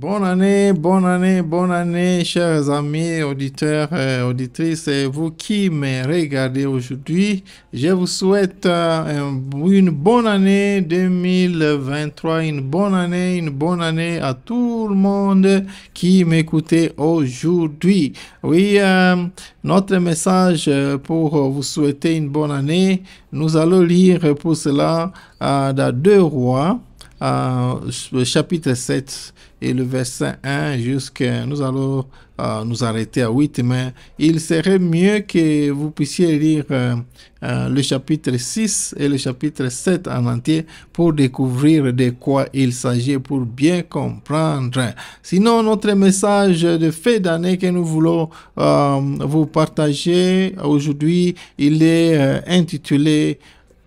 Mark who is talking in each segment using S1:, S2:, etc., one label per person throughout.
S1: Bonne année, bonne année, bonne année, chers amis, auditeurs et euh, auditrices, et vous qui me regardez aujourd'hui, je vous souhaite euh, une bonne année 2023, une bonne année, une bonne année à tout le monde qui m'écoutait aujourd'hui. Oui, euh, notre message pour vous souhaiter une bonne année, nous allons lire pour cela à dans deux rois le euh, chapitre 7 et le verset 1 jusqu'à... Nous allons euh, nous arrêter à 8, mais il serait mieux que vous puissiez lire euh, le chapitre 6 et le chapitre 7 en entier pour découvrir de quoi il s'agit, pour bien comprendre. Sinon, notre message de fait d'année que nous voulons vous partager aujourd'hui, il est intitulé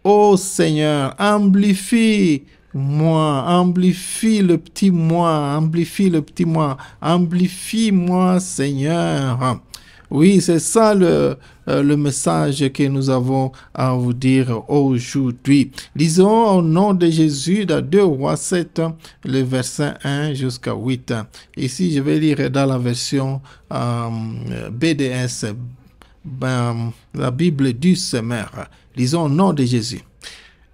S1: Ô Seigneur, amplifie moi, amplifie le petit moi, amplifie le petit moi, amplifie-moi Seigneur. Oui, c'est ça le, euh, le message que nous avons à vous dire aujourd'hui. Lisons au nom de Jésus dans 2 rois 7, le verset 1 jusqu'à 8. Ici, je vais lire dans la version euh, BDS, ben, la Bible du Semeur. Lisons au nom de Jésus.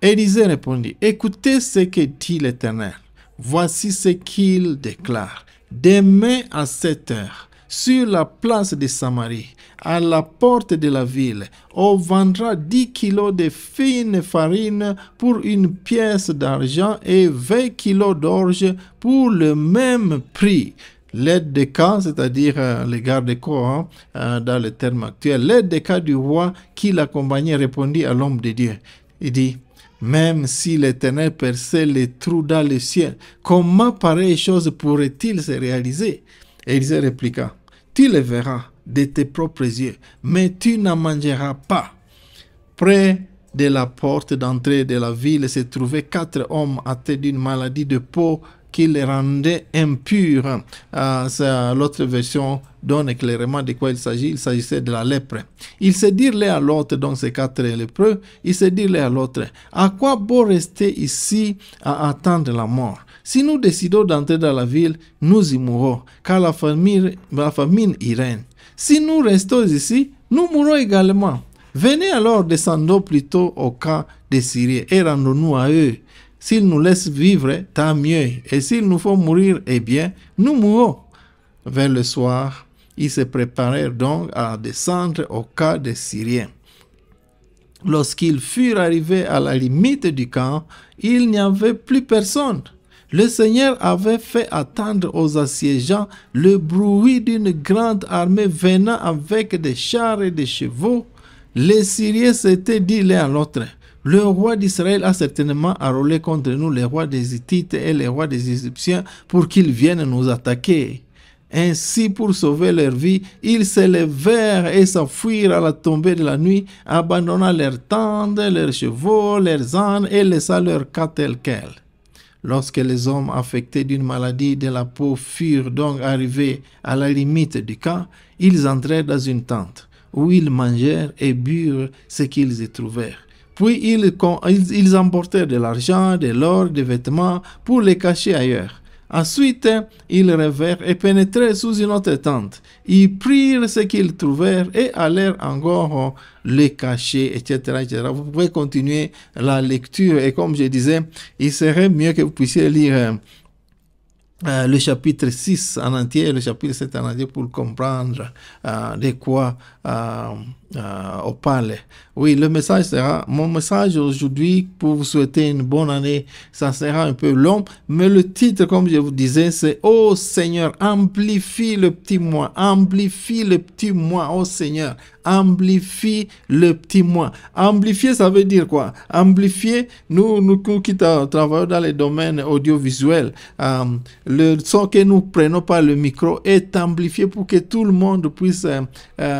S1: Élisée répondit, écoutez ce que dit l'Éternel. Voici ce qu'il déclare. Demain à cette heures, sur la place de Samarie, à la porte de la ville, on vendra 10 kilos de fine farine pour une pièce d'argent et 20 kilos d'orge pour le même prix l'aide des cas, c'est-à-dire euh, les gardes-corps hein, euh, dans le terme actuel, l'aide des cas du roi qui l'accompagnait répondit à l'homme de Dieu. Il dit, même si l'Éternel perçait les trous dans le ciel, comment pareille chose pourrait-il se réaliser Élisée répliqua, Tu le verras de tes propres yeux, mais tu n'en mangeras pas. Près de la porte d'entrée de la ville se trouvaient quatre hommes atteints d'une maladie de peau qui les rendait impurs. Ah, l'autre version donne clairement de quoi il s'agit. Il s'agissait de la lèpre. Il se dirent l'un à l'autre, donc ces quatre lépreux, il se dirent les à l'autre, à quoi bon rester ici à attendre la mort Si nous décidons d'entrer dans la ville, nous y mourrons, car la famine, la famine y règne. Si nous restons ici, nous mourrons également. Venez alors, descendons plutôt au camp des Syriens et rendons-nous à eux S'ils nous laisse vivre, tant mieux. Et s'il nous faut mourir, eh bien, nous mourrons. Vers le soir, ils se préparèrent donc à descendre au cas des Syriens. Lorsqu'ils furent arrivés à la limite du camp, il n'y avait plus personne. Le Seigneur avait fait attendre aux assiégeants le bruit d'une grande armée venant avec des chars et des chevaux. Les Syriens s'étaient dit l'un à l'autre. Le roi d'Israël a certainement enrôlé contre nous les rois des Hittites et les rois des Égyptiens pour qu'ils viennent nous attaquer. Ainsi, pour sauver leur vie, ils s'élevèrent et s'enfuirent à la tombée de la nuit, abandonnant leurs tentes, leurs chevaux, leurs ânes et laissant leur cas tel quel. Lorsque les hommes affectés d'une maladie de la peau furent donc arrivés à la limite du camp, ils entrèrent dans une tente, où ils mangèrent et burent ce qu'ils y trouvèrent. Puis ils, emportèrent de l'argent, de l'or, des vêtements pour les cacher ailleurs. Ensuite, ils revinrent et pénétrèrent sous une autre tente. Ils prirent ce qu'ils trouvèrent et allèrent encore les cacher, etc., Vous pouvez continuer la lecture et comme je disais, il serait mieux que vous puissiez lire euh, le chapitre 6 en entier, le chapitre 7 en entier pour comprendre euh, de quoi... Euh, euh, au palais. Oui, le message sera, mon message aujourd'hui pour vous souhaiter une bonne année, ça sera un peu long, mais le titre, comme je vous disais, c'est Oh Seigneur, amplifie le petit moi, amplifie le petit moi, oh Seigneur, amplifie le petit moi. Amplifier, ça veut dire quoi Amplifier, nous, nous, qui travaillons dans les domaines audiovisuels, euh, le son que nous prenons par le micro est amplifié pour que tout le monde puisse euh,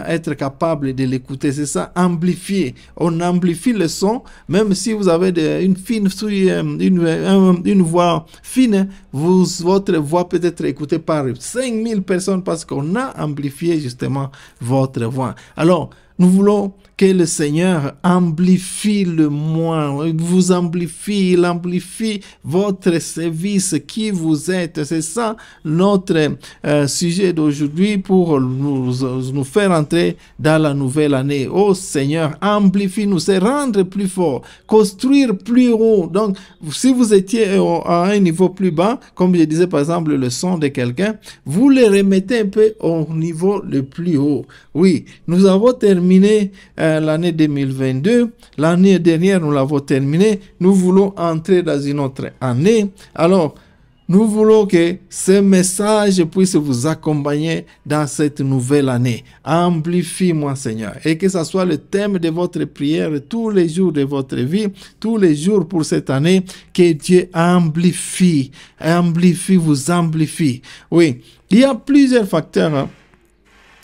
S1: être capable de l'écouter écoutez C'est ça, amplifier. On amplifie le son, même si vous avez une fine, euh, euh, une, voix fine, vous, votre voix peut être écoutée par 5000 personnes parce qu'on a amplifié justement votre voix. Alors, nous voulons que le Seigneur amplifie le moins, il vous amplifie, il amplifie votre service, qui vous êtes. C'est ça notre euh, sujet d'aujourd'hui pour nous, nous faire entrer dans la nouvelle année. Oh Seigneur, amplifie-nous, c'est rendre plus fort, construire plus haut. Donc, si vous étiez euh, à un niveau plus bas, comme je disais par exemple le son de quelqu'un, vous le remettez un peu au niveau le plus haut. Oui, nous avons terminé Terminer euh, l'année 2022. L'année dernière, nous l'avons terminé. Nous voulons entrer dans une autre année. Alors, nous voulons que ce message puisse vous accompagner dans cette nouvelle année. Amplifie-moi, Seigneur, et que ce soit le thème de votre prière tous les jours de votre vie, tous les jours pour cette année, que Dieu amplifie, amplifie, vous amplifie. Oui, il y a plusieurs facteurs. Hein.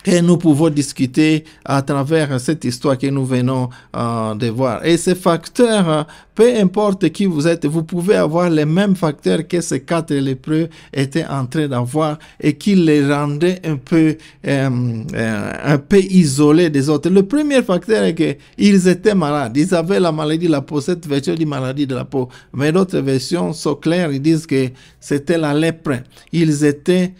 S1: Et nous pouvons discuter à travers cette histoire que nous venons euh, de voir. Et ces facteurs, peu importe qui vous êtes, vous pouvez avoir les mêmes facteurs que ces quatre lépreux étaient en train d'avoir et qui les rendaient un peu, euh, euh, un peu isolés des autres. Le premier facteur est qu'ils étaient malades. Ils avaient la maladie de la peau, cette version dit maladie de la peau. Mais d'autres versions sont claires, ils disent que c'était la lèpre. Ils étaient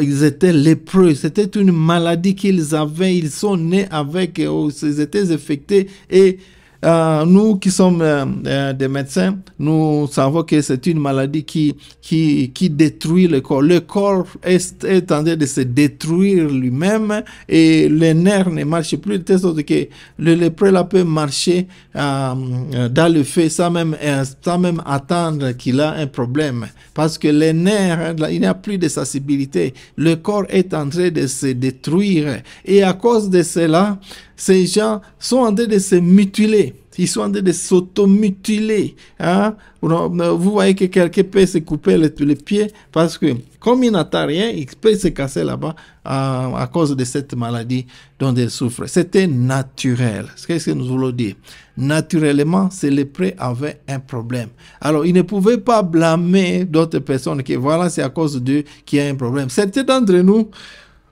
S1: ils étaient lépreux, c'était une maladie qu'ils avaient, ils sont nés avec, euh, ils étaient affectés et euh, nous qui sommes euh, euh, des médecins, nous savons que c'est une maladie qui, qui, détruit le corps. Le corps est, en train de se détruire lui-même et les nerfs ne marchent plus de sorte que le lépreux l'a peut marcher dans le fait sans même, sans même attendre qu'il a un problème. Parce que les nerfs, hein, il n'y a plus de sensibilité. Le corps est en train de se détruire et à cause de cela, ces gens sont en train de se mutiler. Ils sont en train de s'automutiler. Hein? Vous voyez que quelqu'un peut se couper les, pieds parce que, comme il n'a rien, il peut se casser là-bas euh, à, cause de cette maladie dont il souffre. C'était naturel. Qu'est-ce que nous voulons dire Naturellement, c'est le avaient avait un problème. Alors, il ne pouvait pas blâmer d'autres personnes qui, voilà, c'est à cause d'eux qu'il y a un problème. C'était d'entre nous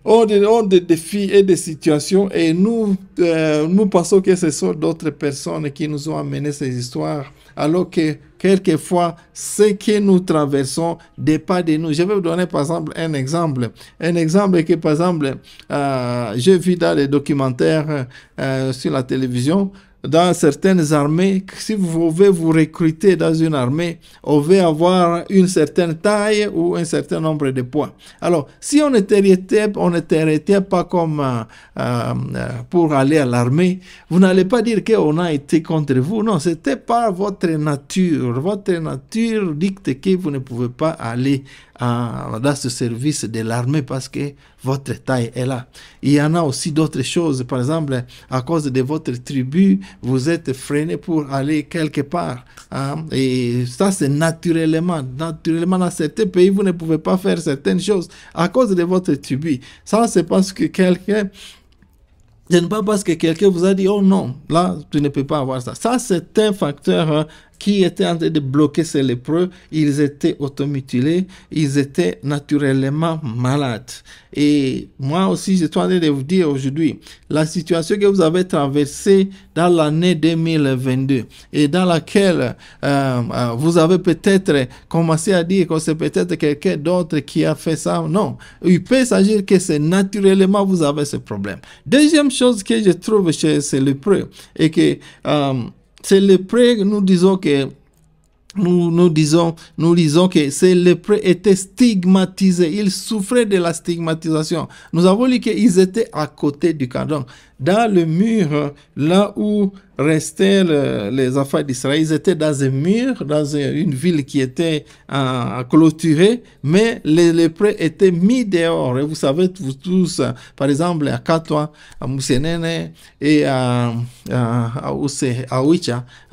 S1: on des, défis et des situations, et nous, euh, nous pensons que ce sont d'autres personnes qui nous ont amené ces histoires, alors que quelquefois, ce que nous traversons dépend de nous. Je vais vous donner par exemple un exemple. Un exemple que par exemple, euh, j'ai vu dans les documentaires euh, sur la télévision, dans certaines armées, si vous voulez vous recruter dans une armée, on veut avoir une certaine taille ou un certain nombre de points. Alors, si on n'était on était pas comme euh, euh, pour aller à l'armée, vous n'allez pas dire qu'on a été contre vous. Non, c'était pas votre nature. Votre nature dicte que vous ne pouvez pas aller dans ce service de l'armée parce que votre taille est là. Il y en a aussi d'autres choses. Par exemple, à cause de votre tribu, vous êtes freiné pour aller quelque part. Hein. Et ça, c'est naturellement. Naturellement, dans certains pays, vous ne pouvez pas faire certaines choses à cause de votre tribu. Ça, c'est parce que quelqu'un ce n'est pas parce que quelqu'un vous a dit, oh non, là, tu ne peux pas avoir ça. Ça, c'est un facteur hein, qui étaient en train de bloquer ces lépreux, ils étaient automutilés, ils étaient naturellement malades. Et moi aussi, je suis en train de vous dire aujourd'hui, la situation que vous avez traversée dans l'année 2022 et dans laquelle euh, euh, vous avez peut-être commencé à dire que c'est peut-être quelqu'un d'autre qui a fait ça, non. Il peut s'agir que c'est naturellement vous avez ce problème. Deuxième chose que je trouve chez ces lépreux et que... Euh, c'est le nous disons que nous, nous, disons, nous disons que ces lépreux étaient stigmatisés. Ils souffraient de la stigmatisation. Nous avons lu qu'ils étaient à côté du camp dans le mur, là où restaient les affaires d'Israël. Ils étaient dans un mur, dans une ville qui était clôturée, mais les lépreux étaient mis dehors. Et vous savez, vous tous, par exemple, à Katoa, à Moussenene et à, à,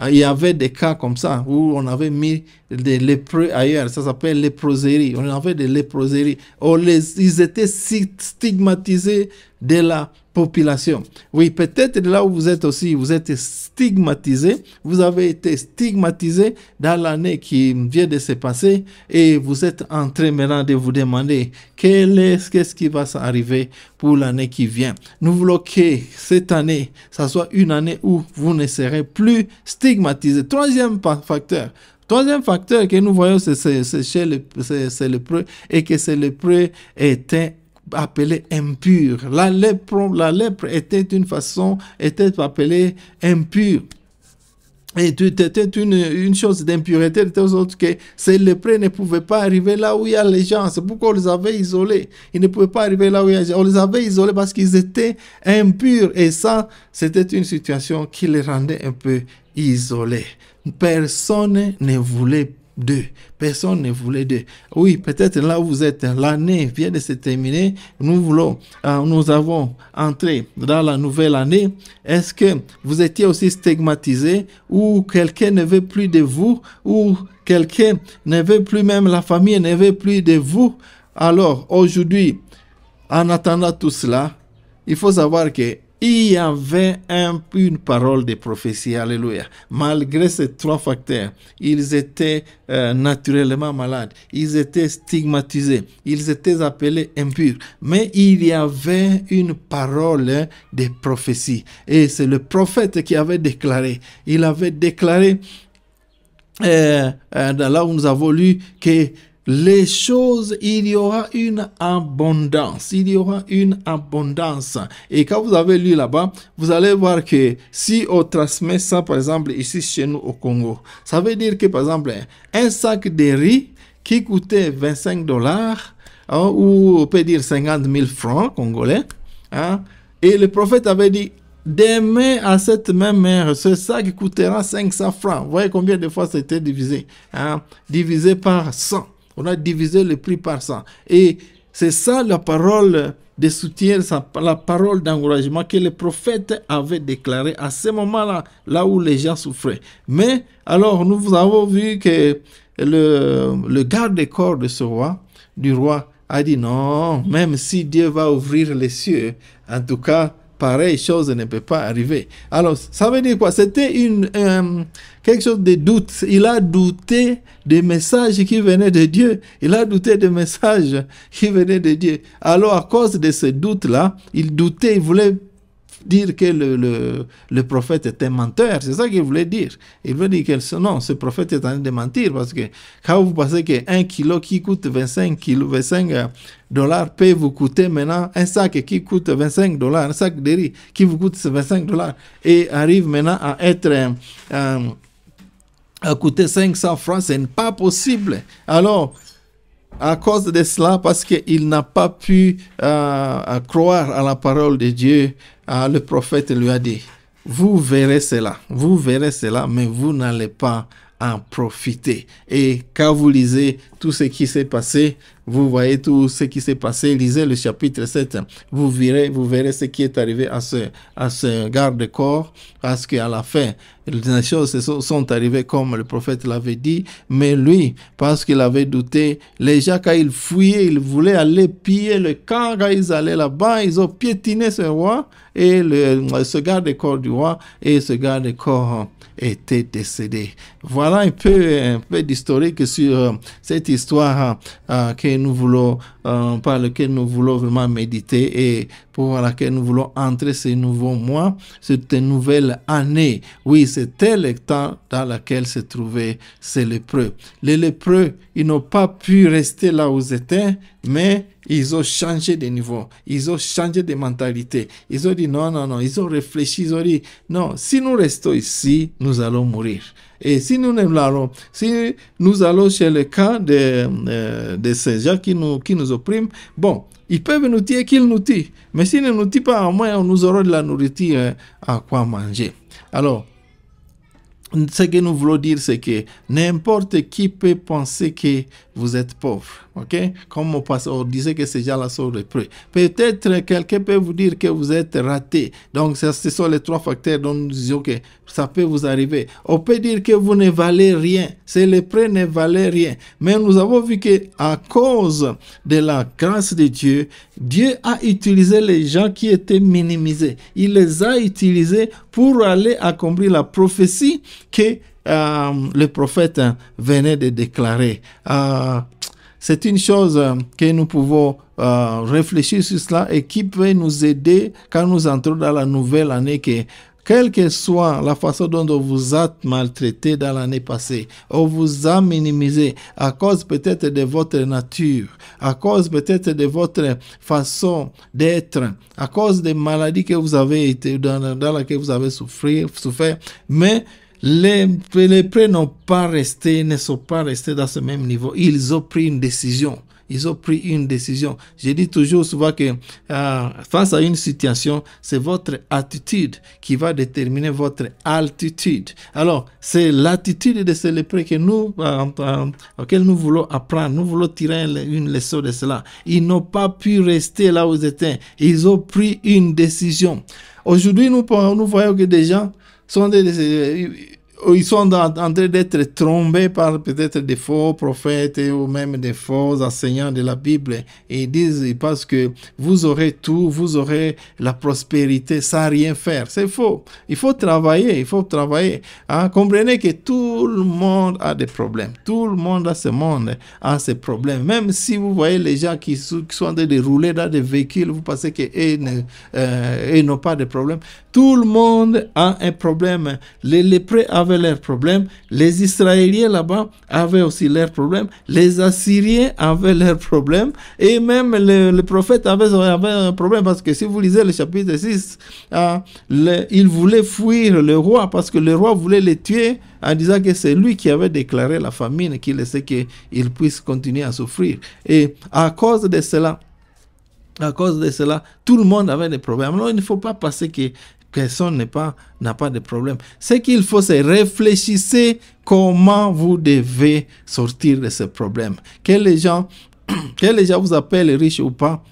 S1: il y avait des cas comme ça où on avait mis des lépreux ailleurs. Ça s'appelle léproserie. On avait des léproseries. Oh, ils étaient stigmatisés de là population. Oui, peut-être là où vous êtes aussi, vous êtes stigmatisé, vous avez été stigmatisé dans l'année qui vient de se passer et vous êtes en train maintenant de vous demander qu'est-ce qui va arriver pour l'année qui vient. Nous voulons que cette année, ça soit une année où vous ne serez plus stigmatisé. Troisième facteur, Troisième facteur que nous voyons, c'est le prêt et que c'est le prêt était appelé impur. La lèpre, la lèpre était une façon, était appelée impure. Et c'était une, une chose d'impureté, de telle sorte que ces lépreux ne pouvaient pas arriver là où il y a les gens. C'est pourquoi on les avait isolés. Ils ne pouvaient pas arriver là où il y a les gens. On les avait isolés parce qu'ils étaient impurs. Et ça, c'était une situation qui les rendait un peu isolés. Personne ne voulait d'eux. Personne ne voulait d'eux. Oui, peut-être là où vous êtes, l'année vient de se terminer. Nous voulons, euh, nous avons entré dans la nouvelle année. Est-ce que vous étiez aussi stigmatisé ou quelqu'un ne veut plus de vous ou quelqu'un ne veut plus, même la famille ne veut plus de vous? Alors, aujourd'hui, en attendant tout cela, il faut savoir que il y avait un, une parole de prophétie. Alléluia. Malgré ces trois facteurs, ils étaient euh, naturellement malades, ils étaient stigmatisés, ils étaient appelés impurs. Mais il y avait une parole de prophétie. Et c'est le prophète qui avait déclaré. Il avait déclaré, euh, euh là où nous avons lu que les choses, il y aura une abondance. Il y aura une abondance. Et quand vous avez lu là-bas, vous allez voir que si on transmet ça, par exemple, ici chez nous au Congo, ça veut dire que, par exemple, un sac de riz qui coûtait 25 dollars, hein, ou on peut dire 50 000 francs congolais, hein, et le prophète avait dit, demain à cette même mère, ce sac coûtera 500 francs. Vous voyez combien de fois c'était divisé hein, Divisé par 100. On a divisé le prix par 100. Et c'est ça la parole de soutien, la parole d'encouragement que les prophètes avaient déclaré à ce moment-là, là où les gens souffraient. Mais alors, nous avons vu que le, le garde-corps de ce roi, du roi, a dit non, même si Dieu va ouvrir les cieux, en tout cas, pareille chose ne peut pas arriver. Alors, ça veut dire quoi C'était une euh, quelque chose de doute. Il a douté des messages qui venaient de Dieu. Il a douté des messages qui venaient de Dieu. Alors, à cause de ce doute-là, il doutait, il voulait dire que le, le, prophète était menteur, c'est ça qu'il voulait dire. Il veut dire que non, ce prophète est en train de mentir parce que quand vous pensez qu'un kilo qui coûte 25, kilo, euh, dollars peut vous coûter maintenant un sac qui coûte 25 dollars, un sac de riz qui vous coûte 25 dollars et arrive maintenant à être... Euh, à coûter 500 francs, c'est pas possible. Alors, à cause de cela, parce qu'il n'a pas pu euh, croire à la parole de Dieu, le prophète lui a dit, vous verrez cela, vous verrez cela, mais vous n'allez pas en profiter. Et quand vous lisez tout ce qui s'est passé. Vous voyez tout ce qui s'est passé. Lisez le chapitre 7. Vous verrez, vous verrez ce qui est arrivé à ce, à ce garde-corps, parce qu'à la fin, les choses sont arrivées comme le prophète l'avait dit. Mais lui, parce qu'il avait douté, les gens, quand ils fuyaient, ils voulaient aller piller le camp. Quand ils allaient là-bas, ils ont piétiné ce roi et le, ce garde-corps du roi et ce garde-corps était décédé. Voilà un peu, un peu d'historique sur euh, cette histoire hein, euh, que nous voulons, euh, par laquelle nous voulons vraiment méditer et pour laquelle nous voulons entrer ces nouveaux mois, cette nouvelle année. Oui, c'était le temps dans lequel se trouvaient ces lépreux. Les lépreux, ils n'ont pas pu rester là où ils étaient, mais ils ont changé de niveau, ils ont changé de mentalité. Ils ont dit non, non, non, ils ont réfléchi, ils ont dit non, si nous restons ici, nous allons mourir. Et si nous si nous allons chez le cas euh, de, ces gens qui nous, qui nous oppriment, bon, ils peuvent nous dire qu'ils nous tuent. Mais s'ils ne nous tuent pas, au moins, nous aurons de la nourriture hein, à quoi manger. Alors, ce que nous voulons dire, c'est que n'importe qui peut penser que vous êtes pauvre ok Comme on, disait que ces la là sont prêts. Peut-être quelqu'un peut vous dire que vous êtes raté. Donc, ce sont les trois facteurs dont nous disons que ça peut vous arriver. On peut dire que vous ne valez rien. les prêts ne valaient rien. Mais nous avons vu que à cause de la grâce de Dieu, Dieu a utilisé les gens qui étaient minimisés. Il les a utilisés pour aller accomplir la prophétie que euh, le prophète hein, venait de déclarer. Euh, c'est une chose euh, que nous pouvons euh, réfléchir sur cela et qui peut nous aider quand nous entrons dans la nouvelle année que quelle que soit la façon dont vous vous êtes maltraité dans l'année passée, on vous a minimisé à cause peut-être de votre nature, à cause peut-être de votre façon d'être, à cause des maladies que vous avez été, dans, dans laquelle vous avez souffert, mais les, les prêts n'ont pas resté, ne sont pas restés dans ce même niveau. Ils ont pris une décision. Ils ont pris une décision. j'ai dit toujours souvent que euh, face à une situation, c'est votre attitude qui va déterminer votre altitude. Alors, c'est l'attitude de ces que nous, euh, auquel nous voulons apprendre. Nous voulons tirer une leçon de cela. Ils n'ont pas pu rester là où ils étaient. Ils ont pris une décision. Aujourd'hui, nous, nous voyons que des gens Sonra dedi Oh, ils sont en, train d'être trompés par peut-être des faux prophètes ou même des faux enseignants de la Bible. Et ils disent parce que vous aurez tout, vous aurez la prospérité sans rien faire. C'est faux. Il faut travailler, il faut travailler. Hein? Comprenez que tout le monde a des problèmes. Tout le monde dans ce monde a ses problèmes. Même si vous voyez les gens qui, sont, en train de rouler dans des véhicules, vous pensez qu'ils eh, euh, n'ont pas de problème. Tout le monde a un problème. Les lépreux avaient avaient leurs problèmes, les Israéliens là-bas avaient aussi leurs problèmes, les Assyriens avaient leurs problèmes, et même le, prophète avait, un problème, parce que si vous lisez le chapitre 6, hein, il voulait fuir le roi, parce que le roi voulait les tuer en disant que c'est lui qui avait déclaré la famine, qui laissait qu'ils puisse continuer à souffrir. Et à cause de cela, à cause de cela, tout le monde avait des problèmes. Alors, il ne faut pas passer que personne n'a pas, pas de problème. Ce qu'il faut, c'est réfléchir comment vous devez sortir de ce problème. Que les gens, que les gens vous appellent riches ou pas,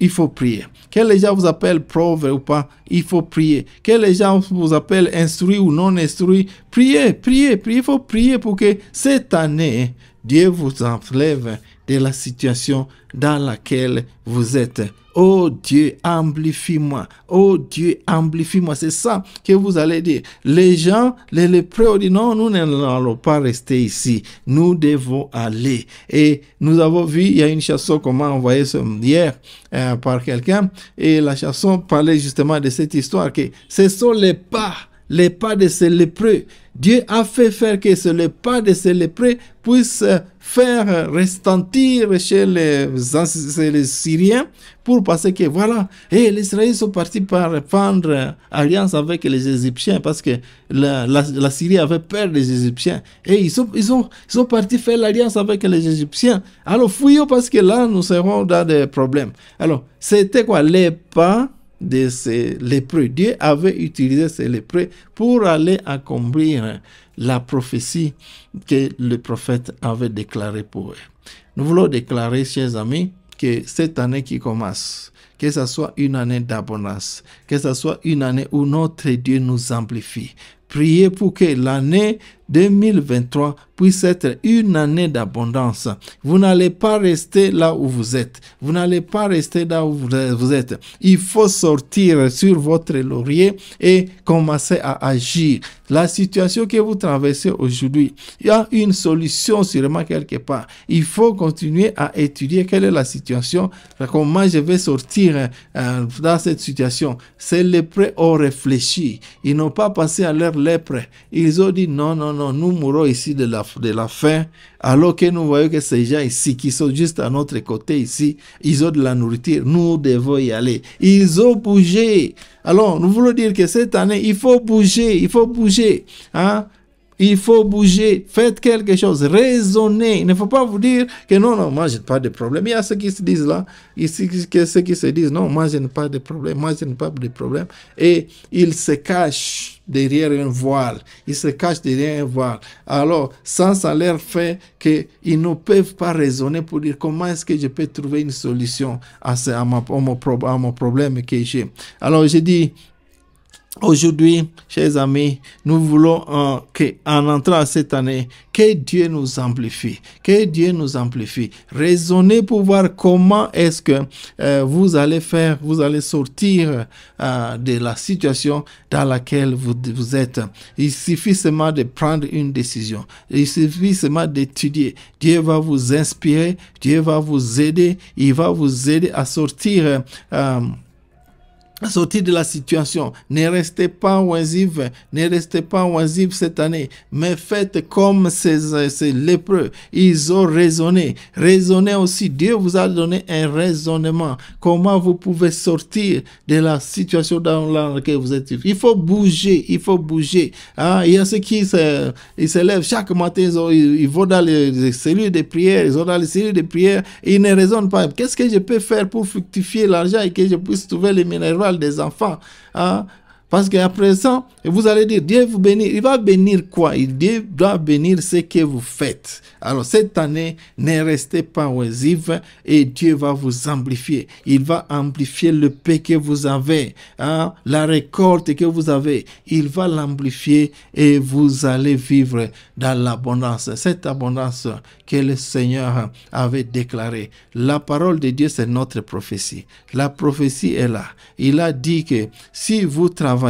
S1: il faut prier. Que les gens vous appellent pauvres ou pas, il faut prier. Que les gens vous appellent instruits ou non instruits, priez, priez, priez. Il faut prier pour que cette année, Dieu vous enlève de la situation dans laquelle vous êtes. Oh Dieu, amplifie-moi. Oh Dieu, amplifie-moi. C'est ça que vous allez dire. Les gens, les lépreux ont dit non, nous n'allons pas rester ici. Nous devons aller. Et nous avons vu, il y a une chanson qu'on m'a envoyée hier euh, par quelqu'un. Et la chanson parlait justement de cette histoire que ce sont les pas les pas de ces lépreux. Dieu a fait faire que ce, les pas de ces lépreux puissent faire restentir chez les, les Syriens pour passer que voilà, et les Israéliens sont partis par prendre alliance avec les Égyptiens parce que la, la, Syrie avait peur des Égyptiens et ils sont, ils sont partis faire l'alliance avec les Égyptiens. Alors fuyons parce que là nous serons dans des problèmes. Alors c'était quoi les pas de ces lépreux. Dieu avait utilisé ces lépreux pour aller accomplir la prophétie que le prophète avait déclarée pour eux. Nous voulons déclarer, chers amis, que cette année qui commence, que ce soit une année d'abondance, que ce soit une année où notre Dieu nous amplifie. Priez pour que l'année 2023 puisse être une année d'abondance. Vous n'allez pas rester là où vous êtes. Vous n'allez pas rester là où vous êtes. Il faut sortir sur votre laurier et commencer à agir. La situation que vous traversez aujourd'hui, il y a une solution sûrement quelque part. Il faut continuer à étudier quelle est la situation, comment je vais sortir euh, dans cette situation. Ces lépreux ont réfléchi. Ils n'ont pas passé à leur lèpre. Ils ont dit non, non, nous mourons ici de la, de la faim, alors que nous voyons que ces gens ici, qui sont juste à notre côté ici, ils ont de la nourriture, nous devons y aller. Ils ont bougé. Alors, nous voulons dire que cette année, il faut bouger, il faut bouger. Hein? Il faut bouger, faites quelque chose, raisonnez. Il ne faut pas vous dire que non, non, moi je n'ai pas de problème. Il y a ceux qui se disent là, il ceux qui se disent non, moi je n'ai pas de problème, moi je n'ai pas de problème. Et ils se cachent derrière un voile. Ils se cachent derrière un voile. Alors, ça, ça leur fait qu'ils ne peuvent pas raisonner pour dire comment est-ce que je peux trouver une solution à, ce, à, mon, à mon problème que j'ai. Alors, j'ai dit, Aujourd'hui, chers amis, nous voulons euh, que, en entrant cette année, que Dieu nous amplifie, que Dieu nous amplifie. Raisonnez pour voir comment est-ce que euh, vous allez faire, vous allez sortir euh, de la situation dans laquelle vous, vous êtes. Il suffit seulement de prendre une décision. Il suffit seulement d'étudier. Dieu va vous inspirer, Dieu va vous aider, il va vous aider à sortir. Sortir de la situation. Ne restez pas oisifs. Ne restez pas oisifs cette année. Mais faites comme ces, ces lépreux. Ils ont raisonné. Raisonnez aussi. Dieu vous a donné un raisonnement. Comment vous pouvez sortir de la situation dans laquelle vous êtes. Il faut bouger. Il faut bouger. Ah, il y a ceux qui se, ils se lèvent chaque matin. Ils, ils, vont dans les, cellules de prière. Ils vont dans les cellules de prière. Ils ne raisonnent pas. Qu'est-ce que je peux faire pour fructifier l'argent et que je puisse trouver les minéraux des enfants. Hein. Parce qu'à présent, vous allez dire, Dieu vous bénit. Il va bénir quoi Dieu doit bénir ce que vous faites. Alors cette année, ne restez pas oisive et Dieu va vous amplifier. Il va amplifier le paix que vous avez, hein, la récolte que vous avez. Il va l'amplifier et vous allez vivre dans l'abondance. Cette abondance que le Seigneur avait déclarée. La parole de Dieu, c'est notre prophétie. La prophétie est là. Il a dit que si vous travaillez,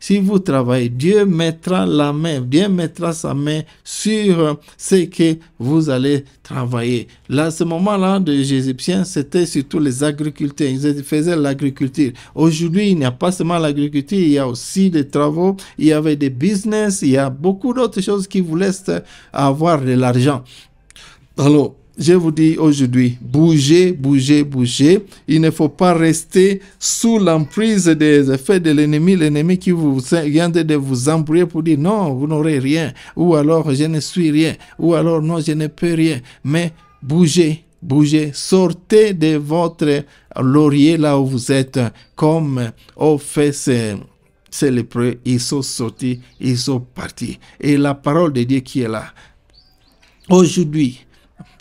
S1: si vous travaillez, Dieu mettra la main, Dieu mettra sa main sur ce que vous allez travailler. Là, ce moment-là de Égyptiens, c'était surtout les agriculteurs. Ils faisaient l'agriculture. Aujourd'hui, il n'y a pas seulement l'agriculture, il y a aussi des travaux, il y avait des business, il y a beaucoup d'autres choses qui vous laissent avoir de l'argent. Alors, je vous dis aujourd'hui, bougez, bougez, bougez. Il ne faut pas rester sous l'emprise des effets de l'ennemi, l'ennemi qui vous vient de vous embrouiller pour dire non, vous n'aurez rien, ou alors je ne suis rien, ou alors non, je ne peux rien. Mais bougez, bougez, sortez de votre laurier là où vous êtes, comme au fait c'est prêt ils sont sortis, ils sont partis. Et la parole de Dieu qui est là. Aujourd'hui,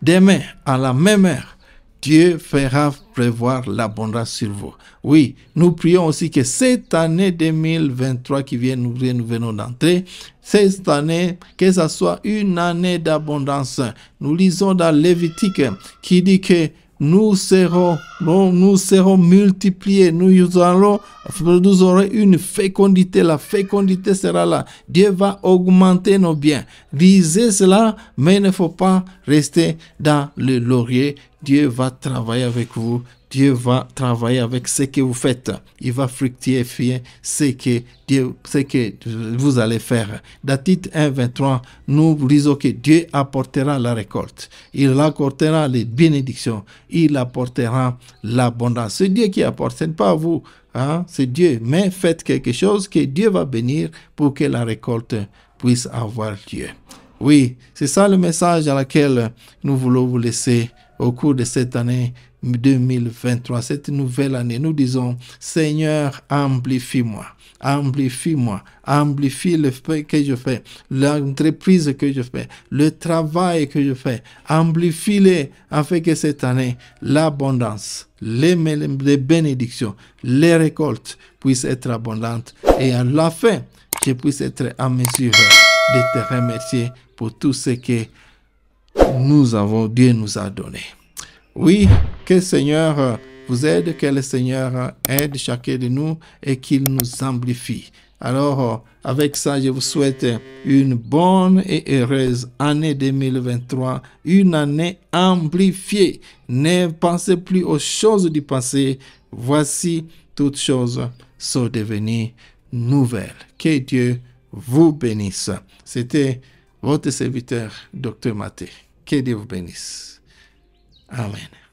S1: Demain, à la même heure, Dieu fera prévoir l'abondance sur vous. Oui, nous prions aussi que cette année 2023 qui vient, nous, nous venons d'entrer, cette année, que ce soit une année d'abondance. Nous lisons dans Lévitique qui dit que nous serons, nous, nous serons multipliés, nous allons, nous aurons une fécondité, la fécondité sera là. Dieu va augmenter nos biens. Lisez cela, mais ne faut pas rester dans le laurier. Dieu va travailler avec vous Dieu va travailler avec ce que vous faites. Il va fructifier ce que, Dieu, ce que vous allez faire. Dans titre 1, 23, nous disons que Dieu apportera la récolte. Il apportera les bénédictions. Il apportera l'abondance. C'est Dieu qui apporte, ce n'est pas vous. Hein. C'est Dieu. Mais faites quelque chose que Dieu va bénir pour que la récolte puisse avoir Dieu. Oui, c'est ça le message à laquelle nous voulons vous laisser au cours de cette année 2023, cette nouvelle année, nous disons, Seigneur, amplifie-moi, amplifie-moi, amplifie le fait que je fais, l'entreprise que je fais, le travail que je fais, amplifie-les afin que cette année, l'abondance, les, les bénédictions, les récoltes puissent être abondantes et à la fin, je puisse être en mesure de te remercier pour tout ce que nous avons, Dieu nous a donné. Oui, que le Seigneur euh, vous aide, que le Seigneur euh, aide chacun de nous et qu'il nous amplifie. Alors, euh, avec ça, je vous souhaite une bonne et heureuse année 2023, une année amplifiée. Ne pensez plus aux choses du passé. Voici, toutes choses sont devenues nouvelles. Que Dieu vous bénisse. C'était votre serviteur, Dr Maté. Que Dieu vous bénisse. Amen.